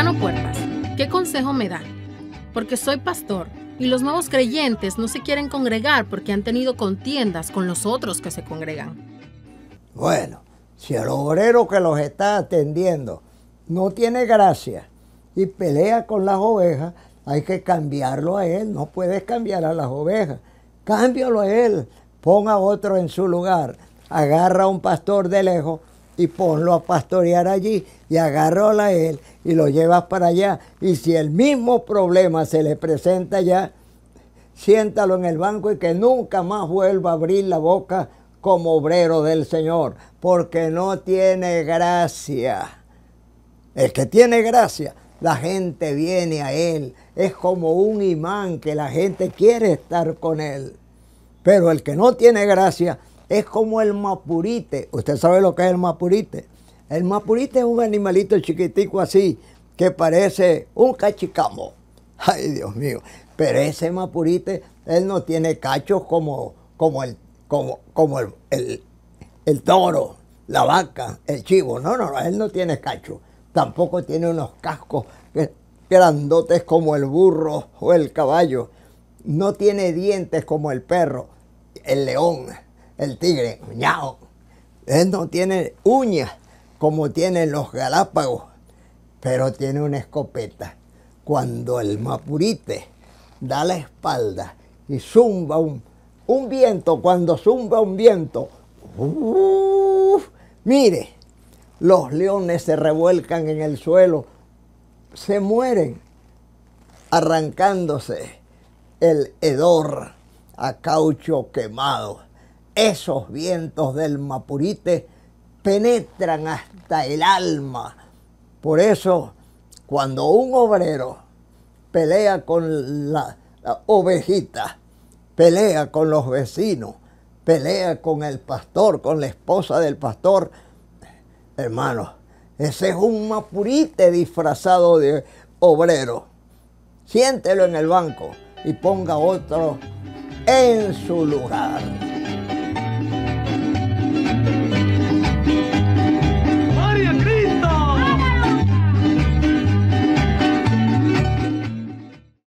Hermano Puertas, ¿qué consejo me da? Porque soy pastor y los nuevos creyentes no se quieren congregar porque han tenido contiendas con los otros que se congregan. Bueno, si el obrero que los está atendiendo no tiene gracia y pelea con las ovejas, hay que cambiarlo a él. No puedes cambiar a las ovejas. Cámbialo a él. Ponga otro en su lugar. Agarra a un pastor de lejos y ponlo a pastorear allí y agárralo a él y lo llevas para allá. Y si el mismo problema se le presenta allá, siéntalo en el banco y que nunca más vuelva a abrir la boca como obrero del Señor, porque no tiene gracia. El que tiene gracia, la gente viene a él. Es como un imán que la gente quiere estar con él. Pero el que no tiene gracia, es como el mapurite. ¿Usted sabe lo que es el mapurite? El mapurite es un animalito chiquitico así que parece un cachicamo. Ay, Dios mío. Pero ese mapurite, él no tiene cachos como, como, el, como, como el, el toro, la vaca, el chivo. No, no, no, él no tiene cachos. Tampoco tiene unos cascos grandotes como el burro o el caballo. No tiene dientes como el perro, el león el tigre, ñao. Él no tiene uñas como tienen los galápagos, pero tiene una escopeta. Cuando el mapurite da la espalda y zumba un, viento, cuando zumba un viento, mire, los leones se revuelcan en el suelo, se mueren arrancándose el hedor a caucho quemado esos vientos del Mapurite penetran hasta el alma. Por eso, cuando un obrero pelea con la, ovejita, pelea con los vecinos, pelea con el pastor, con la esposa del pastor, hermano, ese es un mapurite disfrazado de obrero. Siéntelo en el banco y ponga otro en su lugar.